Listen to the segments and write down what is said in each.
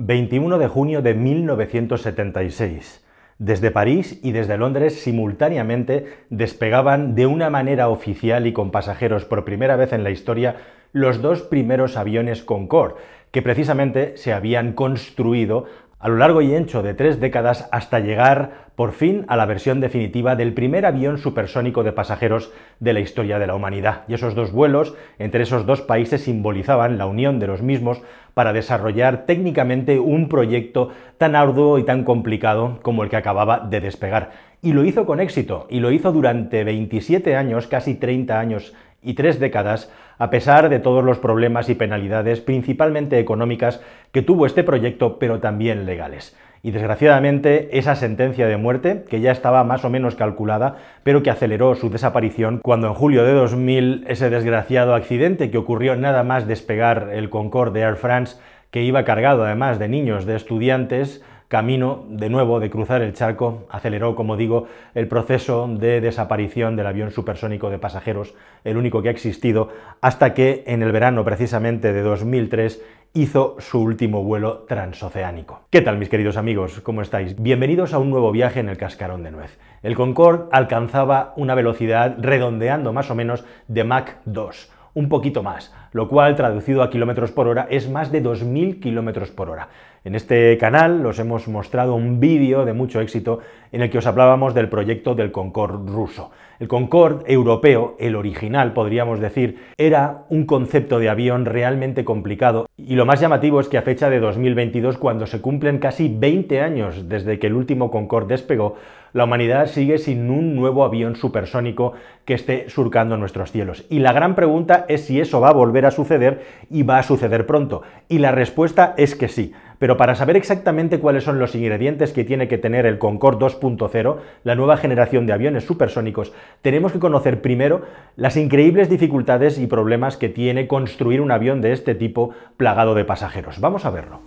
21 de junio de 1976. Desde París y desde Londres simultáneamente despegaban de una manera oficial y con pasajeros por primera vez en la historia los dos primeros aviones Concorde, que precisamente se habían construido a lo largo y ancho de tres décadas hasta llegar por fin a la versión definitiva del primer avión supersónico de pasajeros de la historia de la humanidad. Y esos dos vuelos entre esos dos países simbolizaban la unión de los mismos para desarrollar técnicamente un proyecto tan arduo y tan complicado como el que acababa de despegar. Y lo hizo con éxito, y lo hizo durante 27 años, casi 30 años y tres décadas, a pesar de todos los problemas y penalidades, principalmente económicas, que tuvo este proyecto, pero también legales. Y desgraciadamente esa sentencia de muerte, que ya estaba más o menos calculada, pero que aceleró su desaparición cuando en julio de 2000 ese desgraciado accidente que ocurrió nada más despegar el Concorde Air France, que iba cargado además de niños, de estudiantes, camino de nuevo de cruzar el charco, aceleró, como digo, el proceso de desaparición del avión supersónico de pasajeros, el único que ha existido, hasta que en el verano precisamente de 2003 hizo su último vuelo transoceánico. ¿Qué tal mis queridos amigos? ¿Cómo estáis? Bienvenidos a un nuevo viaje en el cascarón de nuez. El Concorde alcanzaba una velocidad redondeando más o menos de Mach 2, un poquito más, lo cual traducido a kilómetros por hora es más de 2.000 kilómetros por hora. En este canal os hemos mostrado un vídeo de mucho éxito en el que os hablábamos del proyecto del Concorde ruso. El Concorde europeo, el original podríamos decir, era un concepto de avión realmente complicado y lo más llamativo es que a fecha de 2022, cuando se cumplen casi 20 años desde que el último Concorde despegó, la humanidad sigue sin un nuevo avión supersónico que esté surcando nuestros cielos. Y la gran pregunta es si eso va a volver a suceder y va a suceder pronto. Y la respuesta es que sí. Pero para saber exactamente cuáles son los ingredientes que tiene que tener el Concorde 2.0, la nueva generación de aviones supersónicos, tenemos que conocer primero las increíbles dificultades y problemas que tiene construir un avión de este tipo plagado de pasajeros. Vamos a verlo.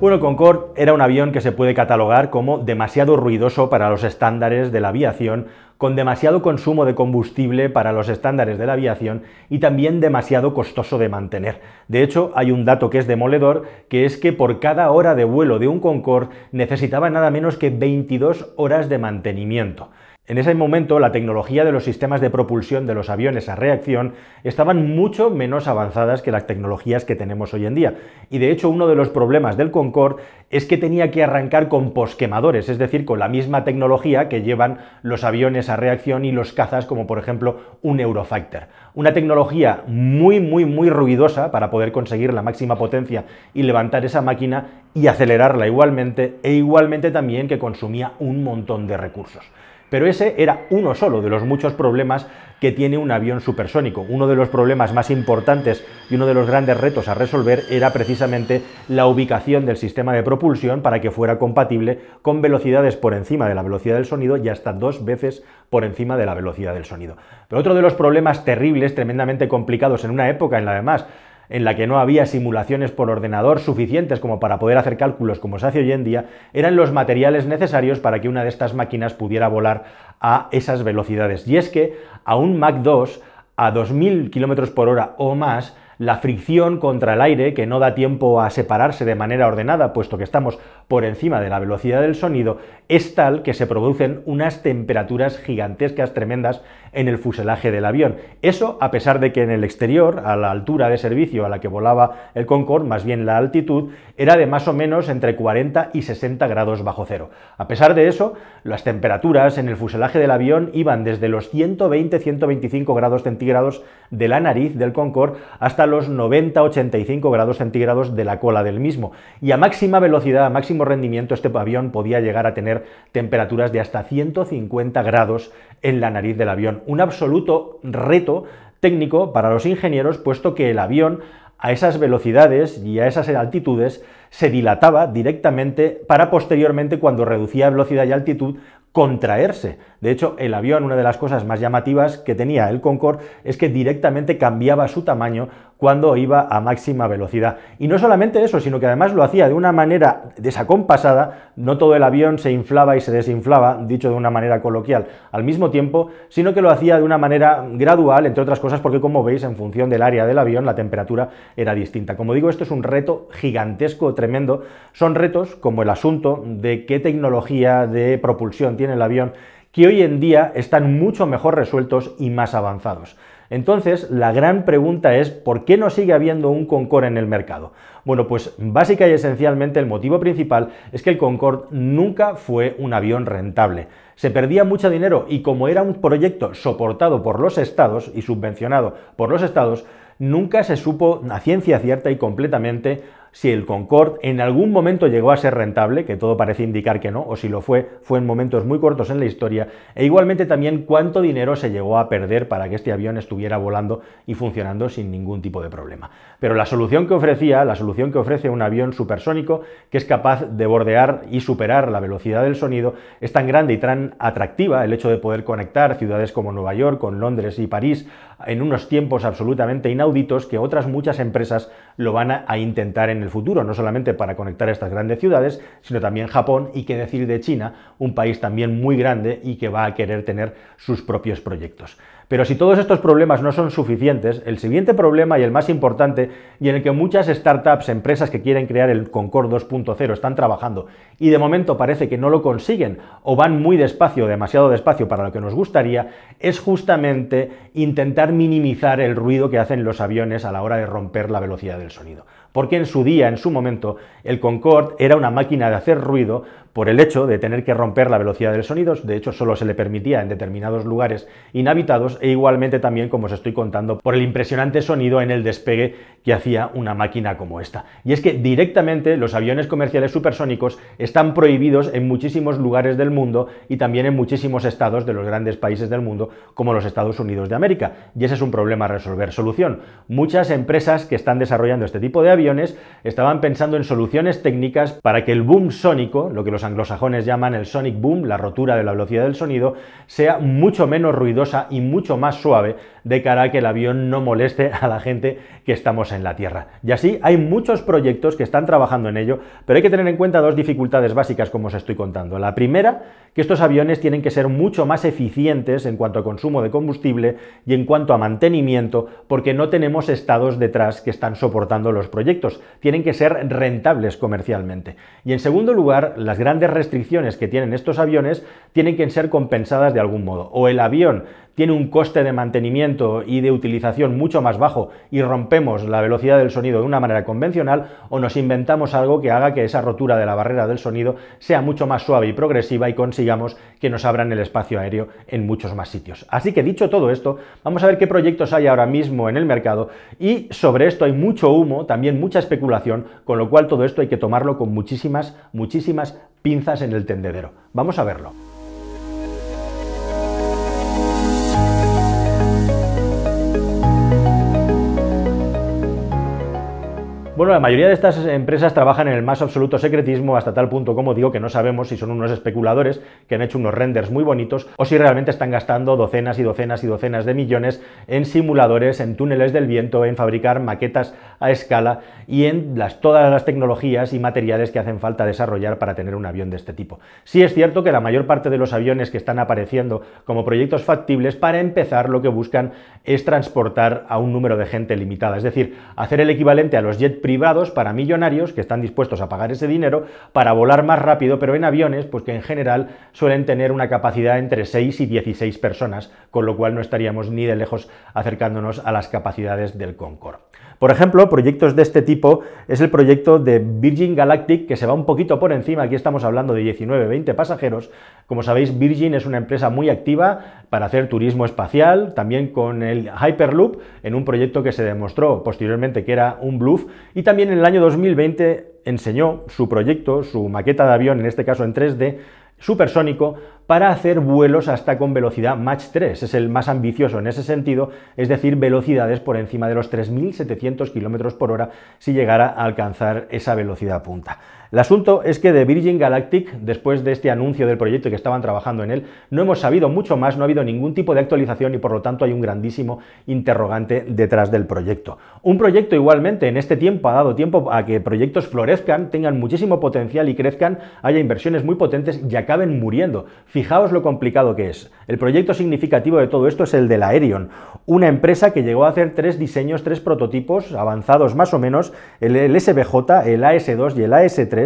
Bueno, Concorde era un avión que se puede catalogar como demasiado ruidoso para los estándares de la aviación, con demasiado consumo de combustible para los estándares de la aviación y también demasiado costoso de mantener. De hecho, hay un dato que es demoledor, que es que por cada hora de vuelo de un Concorde necesitaba nada menos que 22 horas de mantenimiento. En ese momento, la tecnología de los sistemas de propulsión de los aviones a reacción estaban mucho menos avanzadas que las tecnologías que tenemos hoy en día. Y de hecho, uno de los problemas del Concorde es que tenía que arrancar con posquemadores, es decir, con la misma tecnología que llevan los aviones a reacción y los cazas, como por ejemplo un Eurofighter. Una tecnología muy, muy, muy ruidosa para poder conseguir la máxima potencia y levantar esa máquina y acelerarla igualmente, e igualmente también que consumía un montón de recursos. Pero ese era uno solo de los muchos problemas que tiene un avión supersónico. Uno de los problemas más importantes y uno de los grandes retos a resolver era precisamente la ubicación del sistema de propulsión para que fuera compatible con velocidades por encima de la velocidad del sonido y hasta dos veces por encima de la velocidad del sonido. Pero otro de los problemas terribles, tremendamente complicados en una época en la demás, en la que no había simulaciones por ordenador suficientes como para poder hacer cálculos como se hace hoy en día, eran los materiales necesarios para que una de estas máquinas pudiera volar a esas velocidades. Y es que a un Mach 2 a 2000 km por hora o más, la fricción contra el aire, que no da tiempo a separarse de manera ordenada, puesto que estamos por encima de la velocidad del sonido es tal que se producen unas temperaturas gigantescas tremendas en el fuselaje del avión. Eso a pesar de que en el exterior, a la altura de servicio a la que volaba el Concorde, más bien la altitud, era de más o menos entre 40 y 60 grados bajo cero. A pesar de eso, las temperaturas en el fuselaje del avión iban desde los 120-125 grados centígrados de la nariz del Concorde hasta los 90-85 grados centígrados de la cola del mismo. Y a máxima velocidad, a rendimiento este avión podía llegar a tener temperaturas de hasta 150 grados en la nariz del avión. Un absoluto reto técnico para los ingenieros, puesto que el avión a esas velocidades y a esas altitudes se dilataba directamente para posteriormente, cuando reducía velocidad y altitud, contraerse. De hecho, el avión, una de las cosas más llamativas que tenía el Concorde es que directamente cambiaba su tamaño cuando iba a máxima velocidad. Y no solamente eso, sino que además lo hacía de una manera desacompasada, no todo el avión se inflaba y se desinflaba, dicho de una manera coloquial, al mismo tiempo, sino que lo hacía de una manera gradual, entre otras cosas porque como veis, en función del área del avión, la temperatura era distinta. Como digo, esto es un reto gigantesco, tremendo. Son retos como el asunto de qué tecnología de propulsión tiene el avión, que hoy en día están mucho mejor resueltos y más avanzados. Entonces, la gran pregunta es, ¿por qué no sigue habiendo un Concorde en el mercado? Bueno, pues básica y esencialmente el motivo principal es que el Concorde nunca fue un avión rentable. Se perdía mucho dinero y como era un proyecto soportado por los estados y subvencionado por los estados, nunca se supo a ciencia cierta y completamente si el Concorde en algún momento llegó a ser rentable, que todo parece indicar que no, o si lo fue, fue en momentos muy cortos en la historia, e igualmente también cuánto dinero se llegó a perder para que este avión estuviera volando y funcionando sin ningún tipo de problema. Pero la solución que ofrecía, la solución que ofrece un avión supersónico que es capaz de bordear y superar la velocidad del sonido, es tan grande y tan atractiva el hecho de poder conectar ciudades como Nueva York con Londres y París, en unos tiempos absolutamente inauditos que otras muchas empresas lo van a, intentar en el futuro, no solamente para conectar estas grandes ciudades, sino también Japón y qué decir de China, un país también muy grande y que va a querer tener sus propios proyectos. Pero si todos estos problemas no son suficientes, el siguiente problema y el más importante, y en el que muchas startups, empresas que quieren crear el Concord 2.0 están trabajando y de momento parece que no lo consiguen o van muy despacio, demasiado despacio para lo que nos gustaría, es justamente intentar minimizar el ruido que hacen los aviones a la hora de romper la velocidad del sonido. Porque en su día, en su momento, el Concorde era una máquina de hacer ruido por el hecho de tener que romper la velocidad del sonido, de hecho solo se le permitía en determinados lugares inhabitados e igualmente también, como os estoy contando, por el impresionante sonido en el despegue que hacía una máquina como esta. Y es que directamente los aviones comerciales supersónicos están prohibidos en muchísimos lugares del mundo y también en muchísimos estados de los grandes países del mundo como los Estados Unidos de América. Y ese es un problema a resolver. Solución. Muchas empresas que están desarrollando este tipo de aviones estaban pensando en soluciones técnicas para que el boom sónico, lo que los los anglosajones llaman el sonic boom, la rotura de la velocidad del sonido, sea mucho menos ruidosa y mucho más suave de cara a que el avión no moleste a la gente que estamos en la Tierra. Y así hay muchos proyectos que están trabajando en ello, pero hay que tener en cuenta dos dificultades básicas como os estoy contando. La primera, que estos aviones tienen que ser mucho más eficientes en cuanto a consumo de combustible y en cuanto a mantenimiento, porque no tenemos estados detrás que están soportando los proyectos. Tienen que ser rentables comercialmente. Y en segundo lugar, las grandes restricciones que tienen estos aviones tienen que ser compensadas de algún modo. O el avión tiene un coste de mantenimiento y de utilización mucho más bajo y rompemos la velocidad del sonido de una manera convencional o nos inventamos algo que haga que esa rotura de la barrera del sonido sea mucho más suave y progresiva y consigamos que nos abran el espacio aéreo en muchos más sitios. Así que dicho todo esto, vamos a ver qué proyectos hay ahora mismo en el mercado y sobre esto hay mucho humo, también mucha especulación, con lo cual todo esto hay que tomarlo con muchísimas, muchísimas pinzas en el tendedero. Vamos a verlo. Bueno, la mayoría de estas empresas trabajan en el más absoluto secretismo hasta tal punto, como digo, que no sabemos si son unos especuladores que han hecho unos renders muy bonitos o si realmente están gastando docenas y docenas y docenas de millones en simuladores, en túneles del viento, en fabricar maquetas a escala y en las, todas las tecnologías y materiales que hacen falta desarrollar para tener un avión de este tipo. Sí es cierto que la mayor parte de los aviones que están apareciendo como proyectos factibles para empezar lo que buscan es transportar a un número de gente limitada, es decir, hacer el equivalente a los jet privados para millonarios que están dispuestos a pagar ese dinero para volar más rápido, pero en aviones, pues que en general suelen tener una capacidad entre 6 y 16 personas, con lo cual no estaríamos ni de lejos acercándonos a las capacidades del Concorde. Por ejemplo, proyectos de este tipo es el proyecto de Virgin Galactic que se va un poquito por encima, aquí estamos hablando de 19, 20 pasajeros. Como sabéis, Virgin es una empresa muy activa para hacer turismo espacial, también con el Hyperloop, en un proyecto que se demostró posteriormente que era un bluff, y también en el año 2020 enseñó su proyecto, su maqueta de avión, en este caso en 3D, supersónico, para hacer vuelos hasta con velocidad Mach 3. Es el más ambicioso en ese sentido, es decir, velocidades por encima de los 3.700 km por hora si llegara a alcanzar esa velocidad punta. El asunto es que de Virgin Galactic, después de este anuncio del proyecto y que estaban trabajando en él, no hemos sabido mucho más, no ha habido ningún tipo de actualización y por lo tanto hay un grandísimo interrogante detrás del proyecto. Un proyecto igualmente en este tiempo ha dado tiempo a que proyectos florezcan, tengan muchísimo potencial y crezcan, haya inversiones muy potentes y acaben muriendo. Fijaos lo complicado que es. El proyecto significativo de todo esto es el de la Aerion, una empresa que llegó a hacer tres diseños, tres prototipos avanzados más o menos, el SBJ, el AS2 y el AS3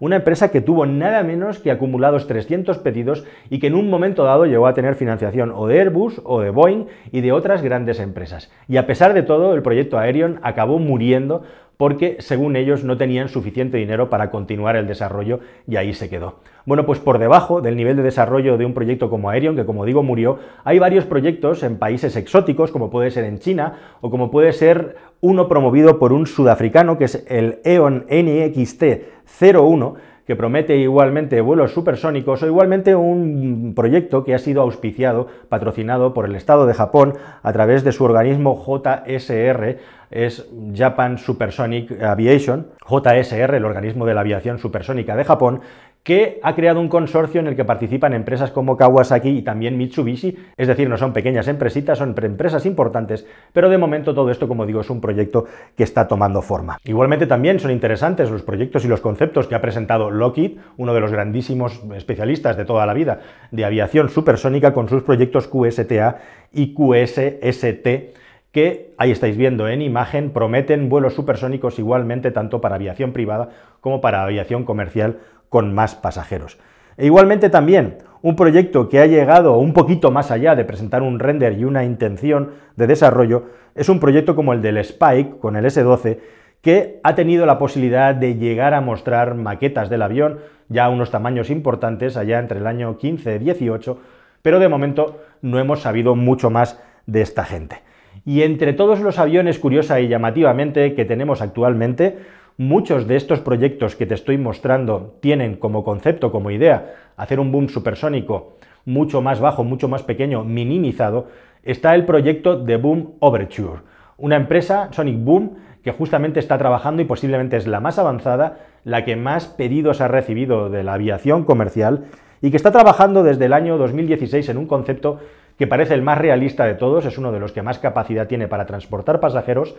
una empresa que tuvo nada menos que acumulados 300 pedidos y que en un momento dado llegó a tener financiación o de Airbus o de Boeing y de otras grandes empresas. Y a pesar de todo, el proyecto Aerion acabó muriendo porque según ellos no tenían suficiente dinero para continuar el desarrollo y ahí se quedó. Bueno, pues por debajo del nivel de desarrollo de un proyecto como Aerion, que como digo murió, hay varios proyectos en países exóticos, como puede ser en China, o como puede ser uno promovido por un sudafricano, que es el EON NXT-01, que promete igualmente vuelos supersónicos o igualmente un proyecto que ha sido auspiciado, patrocinado por el Estado de Japón a través de su organismo JSR, es Japan Supersonic Aviation, JSR, el organismo de la aviación supersónica de Japón, que ha creado un consorcio en el que participan empresas como Kawasaki y también Mitsubishi, es decir, no son pequeñas empresitas, son empresas importantes, pero de momento todo esto, como digo, es un proyecto que está tomando forma. Igualmente también son interesantes los proyectos y los conceptos que ha presentado Lockheed, uno de los grandísimos especialistas de toda la vida de aviación supersónica con sus proyectos QSTA y QSST que ahí estáis viendo ¿eh? en imagen, prometen vuelos supersónicos igualmente tanto para aviación privada como para aviación comercial con más pasajeros. E igualmente también un proyecto que ha llegado un poquito más allá de presentar un render y una intención de desarrollo es un proyecto como el del Spike con el S12 que ha tenido la posibilidad de llegar a mostrar maquetas del avión ya a unos tamaños importantes allá entre el año 15-18, y pero de momento no hemos sabido mucho más de esta gente. Y entre todos los aviones, curiosa y llamativamente, que tenemos actualmente, muchos de estos proyectos que te estoy mostrando tienen como concepto, como idea, hacer un boom supersónico mucho más bajo, mucho más pequeño, minimizado, está el proyecto de Boom Overture, una empresa, Sonic Boom, que justamente está trabajando y posiblemente es la más avanzada, la que más pedidos ha recibido de la aviación comercial y que está trabajando desde el año 2016 en un concepto que parece el más realista de todos, es uno de los que más capacidad tiene para transportar pasajeros,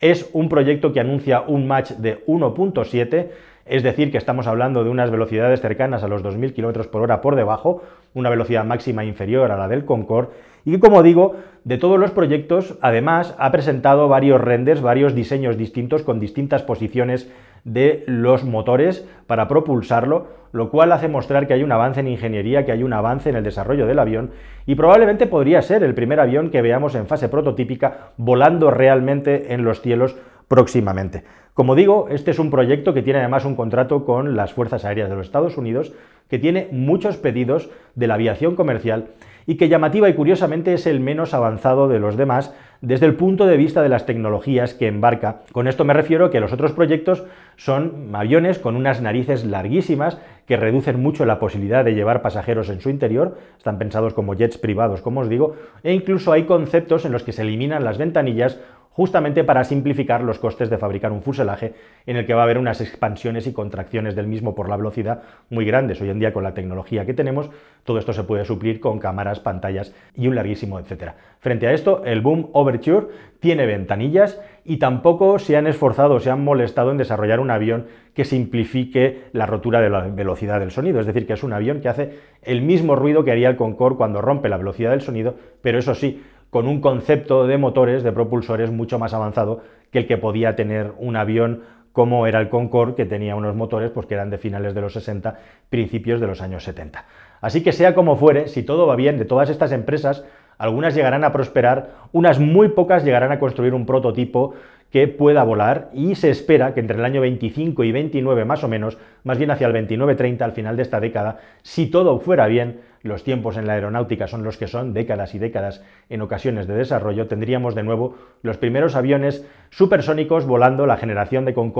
es un proyecto que anuncia un match de 1.7, es decir, que estamos hablando de unas velocidades cercanas a los 2.000 km por hora por debajo, una velocidad máxima inferior a la del Concorde, y como digo, de todos los proyectos, además, ha presentado varios renders, varios diseños distintos con distintas posiciones de los motores para propulsarlo, lo cual hace mostrar que hay un avance en ingeniería, que hay un avance en el desarrollo del avión y probablemente podría ser el primer avión que veamos en fase prototípica volando realmente en los cielos próximamente. Como digo, este es un proyecto que tiene además un contrato con las Fuerzas Aéreas de los Estados Unidos, que tiene muchos pedidos de la aviación comercial y que llamativa y curiosamente es el menos avanzado de los demás desde el punto de vista de las tecnologías que embarca. Con esto me refiero que los otros proyectos son aviones con unas narices larguísimas que reducen mucho la posibilidad de llevar pasajeros en su interior, están pensados como jets privados, como os digo, e incluso hay conceptos en los que se eliminan las ventanillas justamente para simplificar los costes de fabricar un fuselaje en el que va a haber unas expansiones y contracciones del mismo por la velocidad muy grandes. Hoy en día con la tecnología que tenemos, todo esto se puede suplir con cámaras, pantallas y un larguísimo etcétera. Frente a esto, el Boom Overture tiene ventanillas y tampoco se han esforzado, se han molestado en desarrollar un avión que simplifique la rotura de la velocidad del sonido. Es decir, que es un avión que hace el mismo ruido que haría el Concorde cuando rompe la velocidad del sonido, pero eso sí, con un concepto de motores, de propulsores mucho más avanzado que el que podía tener un avión como era el Concorde, que tenía unos motores pues, que eran de finales de los 60, principios de los años 70. Así que sea como fuere, si todo va bien, de todas estas empresas, algunas llegarán a prosperar, unas muy pocas llegarán a construir un prototipo que pueda volar y se espera que entre el año 25 y 29 más o menos, más bien hacia el 29-30, al final de esta década, si todo fuera bien, los tiempos en la aeronáutica son los que son, décadas y décadas en ocasiones de desarrollo, tendríamos de nuevo los primeros aviones supersónicos volando la generación de Concorde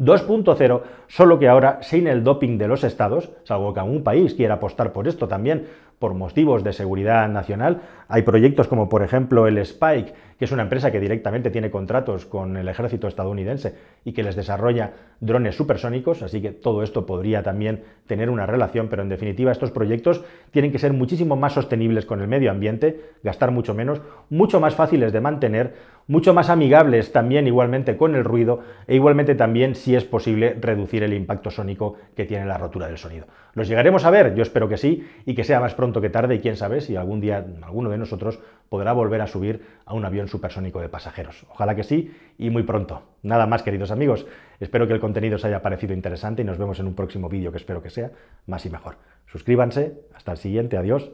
2.0, solo que ahora sin el doping de los estados, salvo que algún país quiera apostar por esto también, por motivos de seguridad nacional. Hay proyectos como por ejemplo el Spike, que es una empresa que directamente tiene contratos con el ejército estadounidense y que les desarrolla drones supersónicos, así que todo esto podría también tener una relación, pero en definitiva estos proyectos tienen que ser muchísimo más sostenibles con el medio ambiente, gastar mucho menos, mucho más fáciles de mantener, mucho más amigables también igualmente con el ruido e igualmente también, si es posible, reducir el impacto sónico que tiene la rotura del sonido. ¿Los llegaremos a ver? Yo espero que sí y que sea más pronto que tarde y quién sabe si algún día alguno de nosotros podrá volver a subir a un avión supersónico de pasajeros. Ojalá que sí y muy pronto. Nada más, queridos amigos. Espero que el contenido os haya parecido interesante y nos vemos en un próximo vídeo que espero que sea más y mejor. Suscríbanse, hasta el siguiente, adiós.